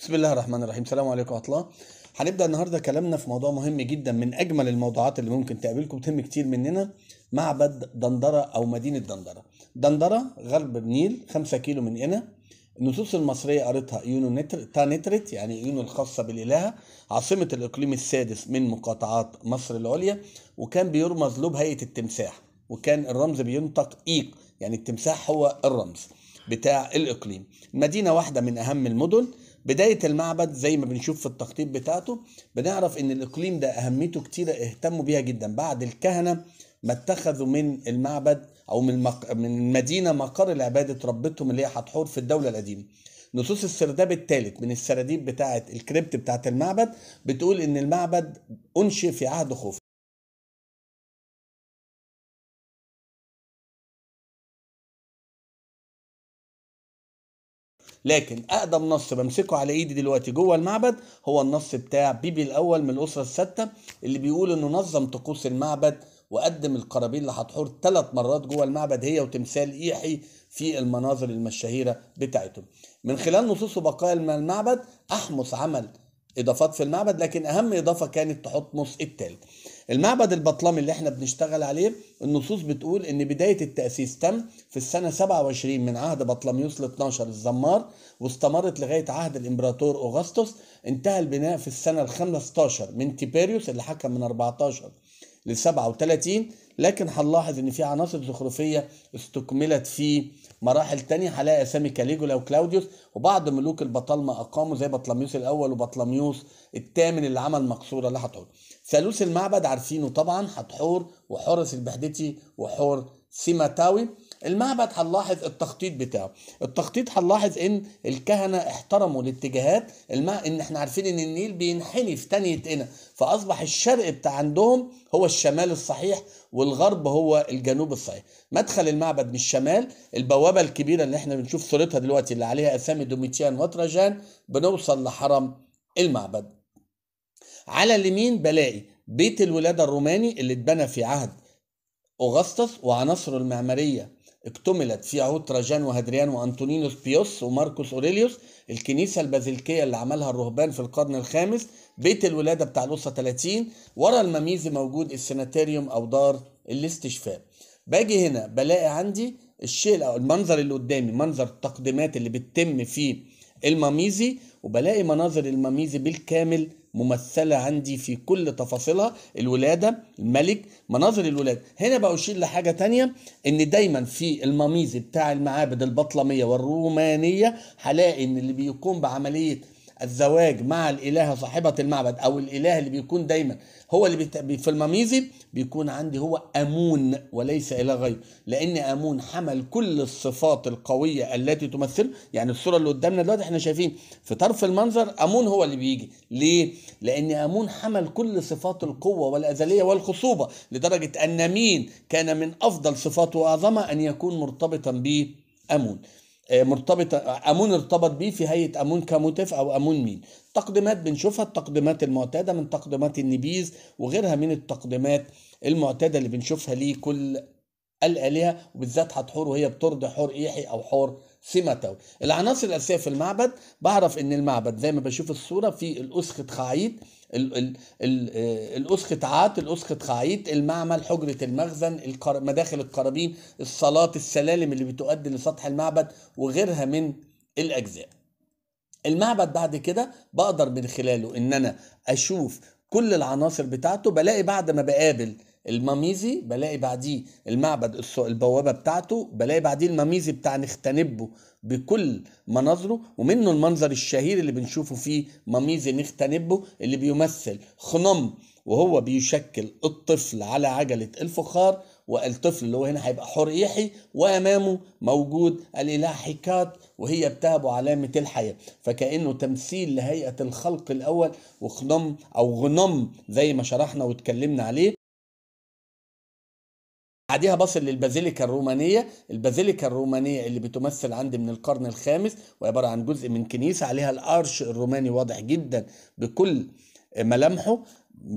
بسم الله الرحمن الرحيم السلام عليكم ورحمه الله هنبدا النهارده كلامنا في موضوع مهم جدا من اجمل الموضوعات اللي ممكن تقابلكم تهم كتير مننا معبد دندره او مدينه دندره دندره غرب النيل 5 كيلو من هنا النصوص المصرية قريتها يونو نتر تا نترت يعني يونو الخاصة بالإلهة عاصمة الإقليم السادس من مقاطعات مصر العليا وكان بيرمز له بهيئة التمساح وكان الرمز بينطق إيق يعني التمساح هو الرمز بتاع الإقليم مدينه واحدة من أهم المدن بدايه المعبد زي ما بنشوف في التخطيط بتاعته بنعرف ان الاقليم ده اهميته كتيره اهتموا بيها جدا بعد الكهنه ما اتخذوا من المعبد او من المق... من المدينه مقر لعباده ربتهم اللي هي حتحور في الدوله القديمه نصوص السرداب الثالث من السراديب بتاعه الكريبت بتاعه المعبد بتقول ان المعبد انشئ في عهد خوف لكن اقدم نص بمسكه على ايدي دلوقتي جوه المعبد هو النص بتاع بيبي الاول من الاسره السادسه اللي بيقول انه نظم طقوس المعبد وقدم القرابين لحتحور ثلاث مرات جوه المعبد هي وتمثال ايحي في المناظر المشهيره بتاعتهم من خلال نصوص وبقايا المعبد احمس عمل اضافات في المعبد لكن اهم اضافه كانت تحطمس الثالث المعبد البطلمي اللي احنا بنشتغل عليه النصوص بتقول ان بداية التأسيس تم في السنة 27 من عهد بطلميوس ال 12 الزمار واستمرت لغاية عهد الامبراطور اغسطس انتهى البناء في السنة ال 15 من تيبيريوس اللي حكم من 14 ل 37 لكن هنلاحظ ان في عناصر زخرفية استكملت في مراحل تانية هلاقي اسامي كاليجولا وكلاوديوس وبعض ملوك البطالمه اقاموا زي بطلميوس الاول وبطلميوس الثامن اللي عمل مقصوره لحتحور ثالوث المعبد عارفينه طبعا حتحور وحورس سلبهدتي وحور سيماتاوي المعبد هنلاحظ التخطيط بتاعه التخطيط هنلاحظ ان الكهنه احترموا الاتجاهات المع... ان احنا عارفين ان النيل بينحني في تانية قنا فاصبح الشرق بتاع عندهم هو الشمال الصحيح والغرب هو الجنوب الصحيح مدخل المعبد من الشمال البوابه الكبيره اللي احنا بنشوف صورتها دلوقتي اللي عليها اسامي دوميتيان وتراجان بنوصل لحرم المعبد على اليمين بلاقي بيت الولاده الروماني اللي اتبنى في عهد اغسطس وعناصره المعماريه اكتملت في عهود تراجان وهدريان وانطونينوس بيوس وماركوس اوريليوس الكنيسه البازلكيه اللي عملها الرهبان في القرن الخامس بيت الولاده بتاع لوسا 30 ورا المميز موجود السناتيريوم او دار الاستشفاء باجي هنا بلاقي عندي الشيء او المنظر اللي قدامي منظر التقديمات اللي بتتم في المميزي وبلاقي مناظر المميزي بالكامل ممثلة عندي في كل تفاصيلها الولادة الملك مناظر الولادة هنا بقى أشير لحاجة تانية إن دايما في المميز بتاع المعابد البطلمية والرومانية هلاقي إن اللي بيقوم بعملية الزواج مع الالهه صاحبه المعبد او الاله اللي بيكون دايما هو اللي بيت... في المميزي بيكون عندي هو امون وليس اله غيره لان امون حمل كل الصفات القويه التي تمثله يعني الصوره اللي قدامنا دلوقتي احنا شايفين في طرف المنظر امون هو اللي بيجي ليه لان امون حمل كل صفات القوه والازليه والخصوبه لدرجه ان مين كان من افضل صفاته واعظمها ان يكون مرتبطا بامون آه، مرتبطة أمون ارتبط بيه في هيئة أمون كموتيف أو أمون مين تقديمات بنشوفها التقديمات المعتادة من تقديمات النبيز وغيرها من التقديمات المعتادة اللي بنشوفها ليه كل الآلهة وبالذات هتحور وهي بترضي حور إيحي أو حور سيماتو العناصر الأساسية في المعبد بعرف إن المعبد زي ما بشوف الصورة في الأسخة خعيد الأسخة آه، عات الأسخة خعيت المعمل حجرة المخزن مداخل القرابين الصلاة السلالم اللي بتؤدي لسطح المعبد وغيرها من الأجزاء المعبد بعد كده بقدر من خلاله ان انا اشوف كل العناصر بتاعته بلاقي بعد ما بقابل الماميزي بلاقي بعديه المعبد البوابه بتاعته بلاقي بعديه الماميزي بتاع نختنبه بكل مناظره ومنه المنظر الشهير اللي بنشوفه فيه ماميزي نختنبه اللي بيمثل خنم وهو بيشكل الطفل على عجله الفخار والطفل اللي هو هنا هيبقى حريحي وامامه موجود الاله حيكات وهي بتهب علامه الحياه فكانه تمثيل لهيئه الخلق الاول وخنم او غنم زي ما شرحنا واتكلمنا عليه بعديها بصل للبازيليكا الرومانيه البازيليكا الرومانيه اللي بتمثل عندي من القرن الخامس وعباره عن جزء من كنيسه عليها الارش الروماني واضح جدا بكل آه، ملامحه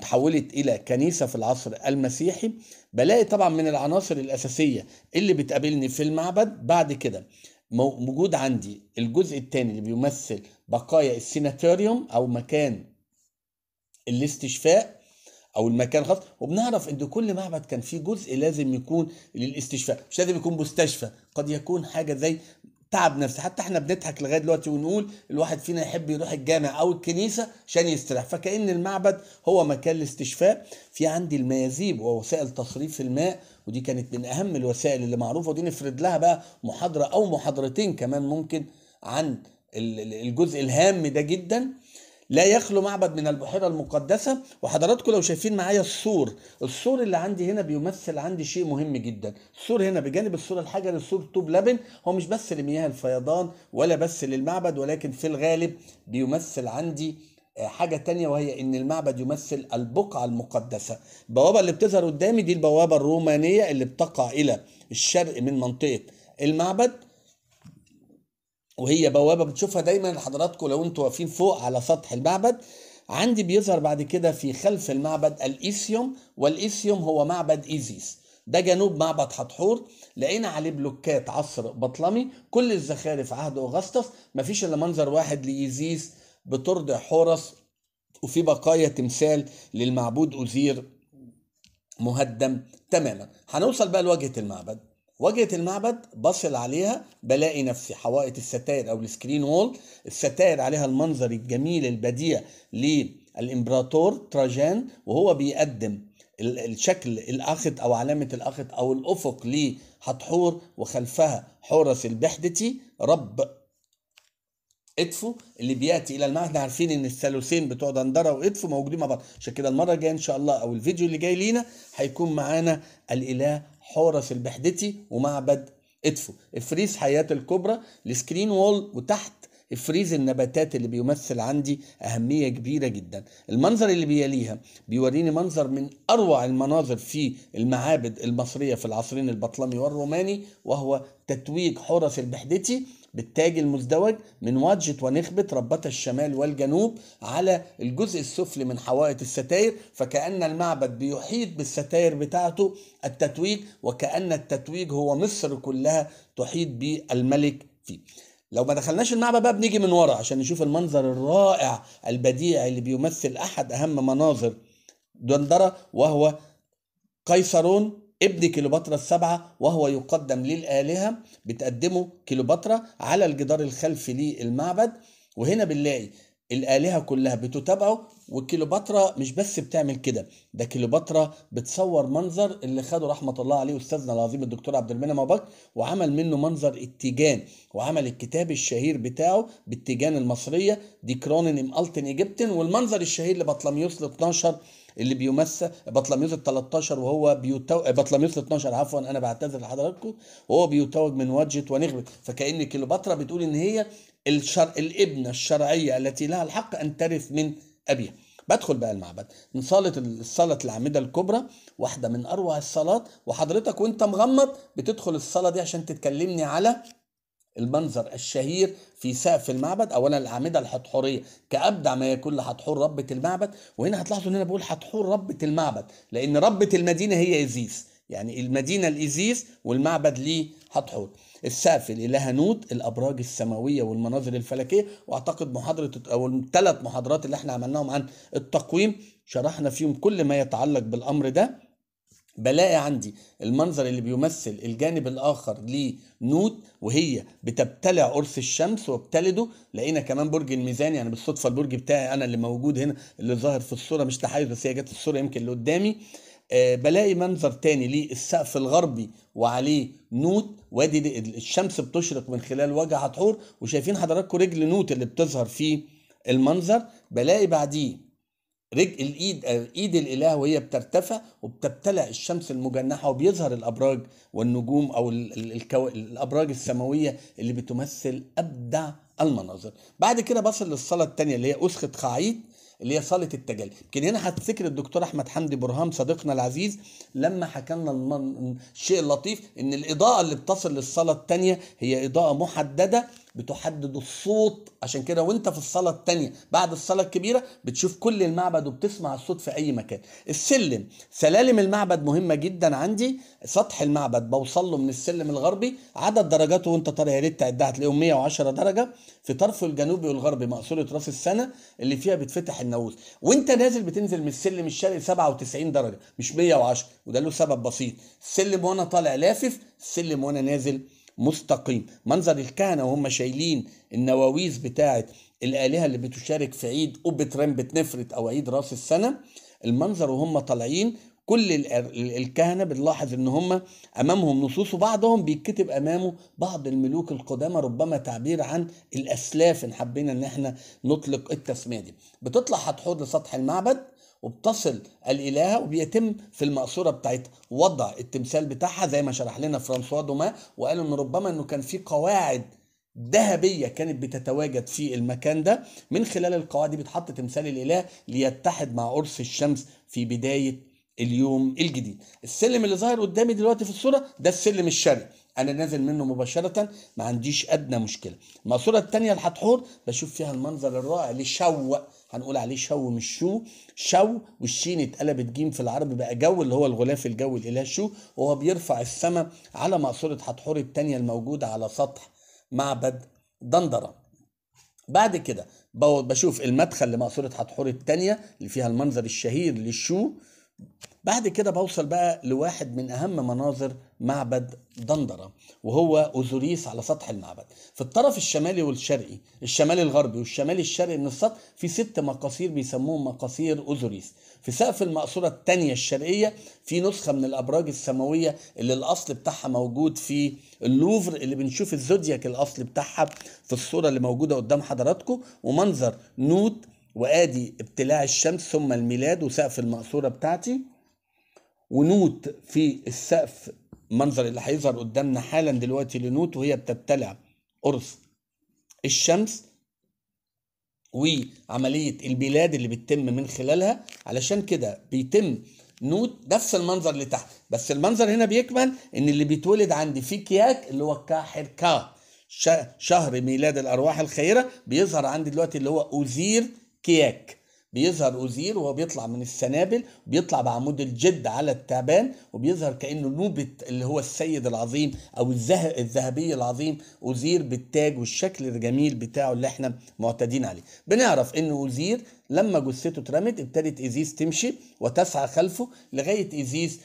تحولت الى كنيسه في العصر المسيحي بلاقي طبعا من العناصر الاساسيه اللي بتقابلني في المعبد بعد كده موجود عندي الجزء الثاني اللي بيمثل بقايا السيناتوريوم او مكان الاستشفاء او المكان خاص وبنعرف ان كل معبد كان فيه جزء لازم يكون للاستشفاء مش لازم يكون مستشفى قد يكون حاجه زي تعب نفسي حتى احنا بنضحك لغايه دلوقتي ونقول الواحد فينا يحب يروح الجامع او الكنيسه عشان يستريح فكأن المعبد هو مكان الاستشفاء في عندي الميازيب ووسائل تصريف الماء ودي كانت من اهم الوسائل اللي معروفه ودي نفرد لها بقى محاضره او محاضرتين كمان ممكن عن الجزء الهام ده جدا لا يخلو معبد من البحيرة المقدسة وحضراتكم لو شايفين معايا السور السور اللي عندي هنا بيمثل عندي شيء مهم جدا السور هنا بجانب السور الحجري سور طوب لبن هو مش بس لمياه الفيضان ولا بس للمعبد ولكن في الغالب بيمثل عندي آه، حاجة تانية وهي إن المعبد يمثل البقعة المقدسة البوابة اللي بتظهر قدامي دي البوابة الرومانية اللي بتقع إلى الشرق من منطقة المعبد وهي بوابه بتشوفها دايما حضراتكم لو انتوا واقفين فوق على سطح المعبد عندي بيظهر بعد كده في خلف المعبد الإيسيوم والإيسيوم هو معبد ايزيس ده جنوب معبد حتحور لقينا عليه بلوكات عصر بطلمي كل الزخارف عهد أغسطس مفيش الا منظر واحد لايزيس بترضع حورس وفي بقايا تمثال للمعبود اوزير مهدم تماما هنوصل بقى لواجهه المعبد واجهه المعبد بصل عليها بلاقي نفسي حوائط الستائر او السكرين وول الستائر عليها المنظر الجميل البديع للامبراطور تراجان وهو بيقدم الشكل الاخط او علامه الاخط او الافق لحتحور وخلفها حورس البحدتي رب ادفو اللي بياتي الى المعهد عارفين ان الثالوثين بتوع دندره وادفو موجودين مع بعض عشان كده المره الجايه ان شاء الله او الفيديو اللي جاي لينا هيكون معانا الاله حورس البحدتي ومعبد ادفو افريز حيات الكبرى السكرين وول وتحت افريز النباتات اللي بيمثل عندي أهمية كبيرة جدا المنظر اللي بيليها بيوريني منظر من أروع المناظر في المعابد المصرية في العصرين البطلمي والروماني وهو تتويج حورس البحدتي بالتاج المزدوج من واجهة ونخبة ربطة الشمال والجنوب على الجزء السفلي من حوائط الستاير فكأن المعبد بيحيط بالستاير بتاعته التتويج وكأن التتويج هو مصر كلها تحيط بالملك فيه لو ما دخلناش المعبد بقى بنيجي من ورا عشان نشوف المنظر الرائع البديع اللي بيمثل احد اهم مناظر دندره وهو قيصرون ابن كليوباترا السبعة وهو يقدم للآلهة بتقدمه كليوباترا على الجدار الخلفي للمعبد وهنا بنلاقي الآلهة كلها بتتابعه وكليوباترا مش بس بتعمل كده ده كليوباترا بتصور منظر اللي خده رحمة الله عليه أستاذنا العظيم الدكتور عبد المنعم أبو بكر وعمل منه منظر التيجان وعمل الكتاب الشهير بتاعه بالتيجان المصرية دي كرونن ام ألتن إيجيبتن والمنظر الشهير لبطلميوس ال 12 اللي بيمثل بطلميوس ال 13 وهو بيتوج بطلميوس ال 12 عفوا انا بعتذر لحضراتكم وهو بيتوج من وجهه ونخبه فكأن كليوباترا بتقول ان هي الشر... الابنه الشرعيه التي لها الحق ان ترث من ابيها بدخل بقى المعبد من صالة الصلاة الأعمدة الكبرى واحدة من أروع الصلاة وحضرتك وأنت مغمض بتدخل الصلاة دي عشان تتكلمني على المنظر الشهير في سقف المعبد اولا الاعمده الحتحوريه كابدع ما يكون لحتحور ربه المعبد وهنا هتلاحظوا ان انا بقول حتحور ربه المعبد لان ربه المدينه هي ايزيس يعني المدينه الايزيس والمعبد ليه هتحور السقف نوت الابراج السماويه والمناظر الفلكيه واعتقد محاضره او الثلاث محاضرات اللي احنا عملناهم عن التقويم شرحنا فيهم كل ما يتعلق بالامر ده بلاقي عندي المنظر اللي بيمثل الجانب الاخر لنوت وهي بتبتلع قرص الشمس وبتلده لقينا كمان برج الميزان يعني بالصدفه البرج بتاعي انا اللي موجود هنا اللي ظاهر في الصوره مش تحيز بس هي جت الصوره يمكن اللي قدامي آه بلاقي منظر تاني للسقف الغربي وعليه نوت وادي الشمس بتشرق من خلال وجه حتحور وشايفين حضراتكم رجل نوت اللي بتظهر في المنظر بلاقي بعديه رجل الايد ايد الاله وهي بترتفع وبتبتلع الشمس المجنحه وبيظهر الابراج والنجوم او الكو... الابراج السماويه اللي بتمثل ابدع المناظر بعد كده بصل للصلاه الثانيه اللي هي اسخه خعيط اللي هي صاله التجلي يمكن هنا هتفتكر الدكتور احمد حمدي برهام صديقنا العزيز لما حكى لنا المن... الشيء اللطيف ان الاضاءه اللي بتصل للصلاه الثانيه هي اضاءه محدده بتحدد الصوت عشان كده وانت في الصلاه الثانيه بعد الصلاه الكبيره بتشوف كل المعبد وبتسمع الصوت في اي مكان السلم سلالم المعبد مهمه جدا عندي سطح المعبد بوصل له من السلم الغربي عدد درجاته وانت طالع يا ريت تعدها هتلاقيهم 110 درجه في طرفه الجنوبي والغربي مقصوره راس السنه اللي فيها بتفتح الناووس وانت نازل بتنزل من السلم الشرقي 97 درجه مش 110 وده له سبب بسيط السلم وانا طالع لافف السلم وانا نازل مستقيم منظر الكهنة وهم شايلين النواويس بتاعة الآلهة اللي بتشارك في عيد قبة رمبة نفرت أو عيد رأس السنة المنظر وهم طالعين كل الكهنة بنلاحظ ان هم امامهم نصوص وبعضهم بيتكتب امامه بعض الملوك القدامى ربما تعبير عن الاسلاف ان حبينا ان احنا نطلق التسمية دي بتطلع هتحوض لسطح المعبد وبتصل الالهه وبيتم في المقصوره بتاعتها وضع التمثال بتاعها زي ما شرح لنا فرانسوا دوما وقال ان ربما انه كان في قواعد ذهبيه كانت بتتواجد في المكان ده من خلال القواعد دي بيتحط تمثال الاله ليتحد مع قرص الشمس في بدايه اليوم الجديد السلم اللي ظاهر قدامي دلوقتي في الصوره ده السلم الشرقي انا نازل منه مباشره ما عنديش ادنى مشكله المقصوره الثانيه الحتحور بشوف فيها المنظر الرائع لشوق هنقول عليه شو مش شو شو والشين اتقلبت جيم في العربي بقى جو اللي هو الغلاف الجوي الاله شو وهو بيرفع السماء على مقصورة حتحور التانية الموجودة على سطح معبد دندرة بعد كده بشوف المدخل لمقصورة حتحور التانية اللي فيها المنظر الشهير للشو بعد كده بوصل بقى لواحد من أهم مناظر معبد دندرة وهو أوزوريس على سطح المعبد في الطرف الشمالي والشرقي الشمالي الغربي والشمالي الشرقي من السطح في ست مقاصير بيسموهم مقاصير أوزوريس في سقف المقصورة الثانية الشرقية في نسخة من الأبراج السماوية اللي الأصل بتاعها موجود في اللوفر اللي بنشوف الزودياك الأصل بتاعها في الصورة اللي موجودة قدام حضراتكم ومنظر نوت وادي ابتلاع الشمس ثم الميلاد وسقف المقصوره بتاعتي ونوت في السقف المنظر اللي هيظهر قدامنا حالا دلوقتي لنوت وهي بتبتلع قرص الشمس وعمليه الميلاد اللي بتتم من خلالها علشان كده بيتم نوت نفس المنظر اللي تحت بس المنظر هنا بيكمل ان اللي بيتولد عندي في كياك اللي هو كاحر كا شهر ميلاد الارواح الخيره بيظهر عندي دلوقتي اللي هو اوزير كياك بيظهر اوزير وهو بيطلع من السنابل بيطلع بعمود الجد على التعبان وبيظهر كانه نوبه اللي هو السيد العظيم او الذهب الذهبي العظيم اوزير بالتاج والشكل الجميل بتاعه اللي احنا معتادين عليه بنعرف ان اوزير لما جثته اترمت ابتدت ايزيس تمشي وتسعى خلفه لغايه ايزيس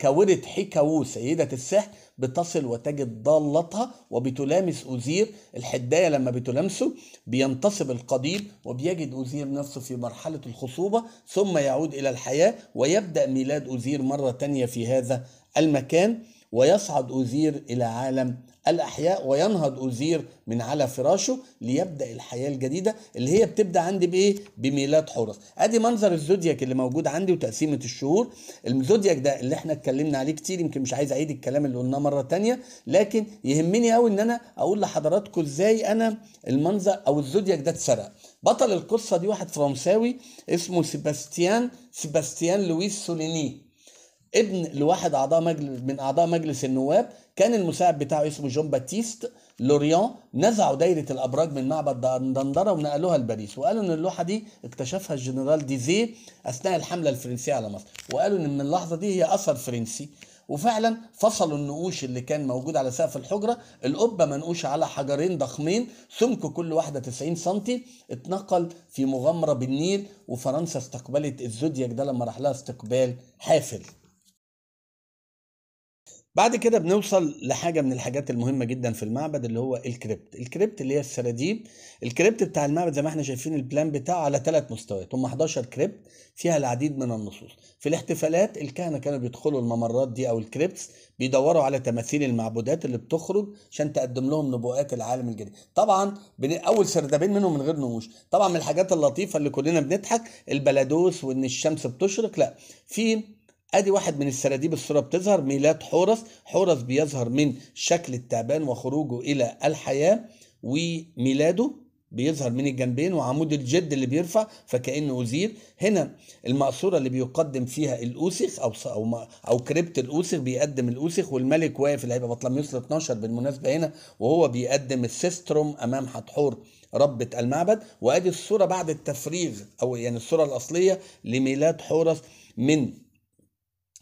كورت حكاوو سيده السحر بتصل وتجد ضالتها وبتلامس اوزير الحدايه لما بتلامسه بينتصب القضيب وبيجد اوزير نفسه في مرحله الخصوبه ثم يعود الى الحياه ويبدا ميلاد اوزير مره تانيه في هذا المكان ويصعد اوزير الى عالم الأحياء وينهض أوزير من على فراشه ليبدأ الحياة الجديدة اللي هي بتبدأ عندي بإيه؟ بميلاد حورس أدي منظر الزودياك اللي موجود عندي وتقسيمة الشهور الزودياك ده اللي احنا اتكلمنا عليه كتير يمكن مش عايز أعيد الكلام اللي قلناه مرة تانية لكن يهمني قوي إن أنا أقول لحضراتكم إزاي أنا المنظر أو الزودياك ده اتسرق بطل القصة دي واحد فرنساوي اسمه سيباستيان سيباستيان لويس سوليني ابن لواحد اعضاء مجلس من اعضاء مجلس النواب كان المساعد بتاعه اسمه جون باتيست لوريان نزعوا دايره الابراج من معبد دندره ونقلوها لباريس وقالوا ان اللوحه دي اكتشفها الجنرال ديزي اثناء الحمله الفرنسيه على مصر وقالوا ان من اللحظه دي هي اثر فرنسي وفعلا فصلوا النقوش اللي كان موجود على سقف الحجره القبه منقوشه على حجرين ضخمين سمك كل واحده 90 سم اتنقل في مغامره بالنيل وفرنسا استقبلت الزودياك ده لما راح لها استقبال حافل بعد كده بنوصل لحاجه من الحاجات المهمه جدا في المعبد اللي هو الكريبت الكريبت اللي هي السراديب الكريبت بتاع المعبد زي ما احنا شايفين البلان بتاعه على ثلاث مستويات هم 11 كريبت فيها العديد من النصوص في الاحتفالات الكهنه كانوا بيدخلوا الممرات دي او الكريبتس بيدوروا على تماثيل المعبودات اللي بتخرج عشان تقدم لهم نبوءات العالم الجديد طبعا اول سردابين منهم من غير نموش طبعا من الحاجات اللطيفه اللي كلنا بنضحك البلادوس وان الشمس بتشرق لا في ادي واحد من السراديب الصوره بتظهر ميلاد حورس حورس بيظهر من شكل التعبان وخروجه الى الحياه وميلاده بيظهر من الجنبين وعمود الجد اللي بيرفع فكانه وزير هنا المقصوره اللي بيقدم فيها الاوسخ او او او كريبت الاوسخ بيقدم الاوسخ والملك واقف اللي هيبقى بطلميوس 12 بالمناسبه هنا وهو بيقدم السيستروم امام حتحور ربة المعبد وادي الصوره بعد التفريغ او يعني الصوره الاصليه لميلاد حورس من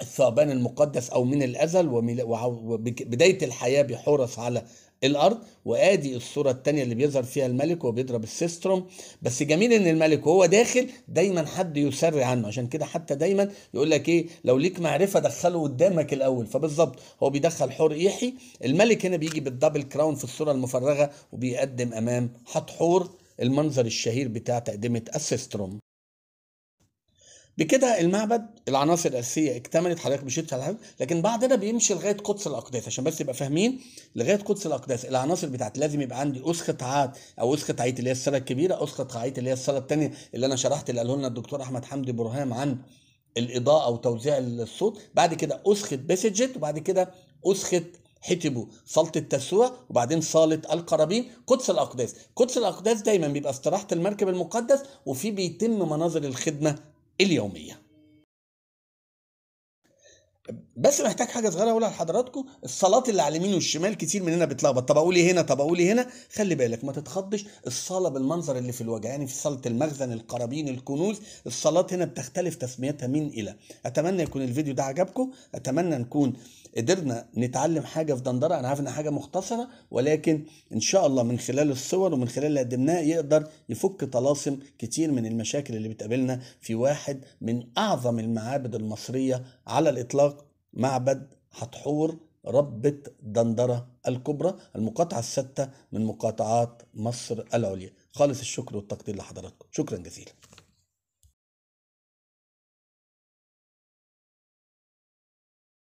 الثعبان المقدس او من الازل وبدايه الحياه بحورس على الارض وادي الصوره الثانيه اللي بيظهر فيها الملك وبيضرب السيستروم بس جميل ان الملك وهو داخل دايما حد يسري عنه عشان كده حتى دايما يقول لك ايه لو ليك معرفه دخله قدامك الاول فبالظبط هو بيدخل حور يحي الملك هنا بيجي بالدبل كراون في الصوره المفرغه وبيقدم امام حتحور المنظر الشهير بتاع تقدمه السيستروم بكده المعبد العناصر الاساسيه اكتملت حضرتك مشيت على الحاجة. لكن بعدنا بيمشي لغايه قدس الاقداس عشان بس يبقى فاهمين لغايه قدس الاقداس العناصر بتاعت لازم يبقى عندي اسخه عاد او اسخه عيت اللي هي الصلاه الكبيره اسخه عيت اللي هي الصلاه الثانيه اللي انا شرحت اللي قاله لنا الدكتور احمد حمدي برهام عن الاضاءه وتوزيع الصوت بعد كده اسخه بسجت وبعد كده اسخه حتبوا صالة التسوع وبعدين صالة القرابين قدس الأقداس قدس الأقداس دايما بيبقى استراحة المركب المقدس وفي بيتم مناظر الخدمة اليوميه بس محتاج حاجه صغيره اقولها لحضراتكم الصالات اللي على اليمين والشمال كتير مننا بيتلخبط طب اقول ايه هنا طب اقول ايه هنا خلي بالك ما تتخضش الصاله بالمنظر اللي في الوجه يعني في صاله المخزن القرابين الكنوز الصالات هنا بتختلف تسميتها من الى اتمنى يكون الفيديو ده عجبكم اتمنى نكون قدرنا نتعلم حاجه في دندره انا عارف انها حاجه مختصره ولكن ان شاء الله من خلال الصور ومن خلال اللي قدمناه يقدر يفك طلاسم كتير من المشاكل اللي بتقابلنا في واحد من اعظم المعابد المصريه على الاطلاق معبد حتحور ربة دندرة الكبرى المقاطعة الستة من مقاطعات مصر العليا خالص الشكر والتقدير لحضراتكم شكرا جزيلا